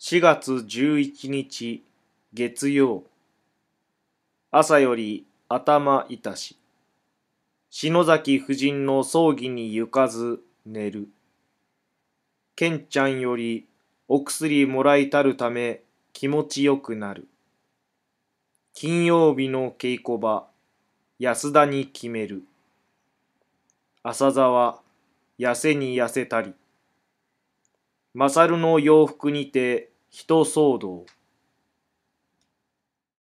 4月11日月曜朝より頭いたし篠崎夫人の葬儀に行かず寝るけんちゃんよりお薬もらいたるため気持ちよくなる金曜日の稽古場安田に決める朝沢痩せに痩せたり勝の洋服にて人騒動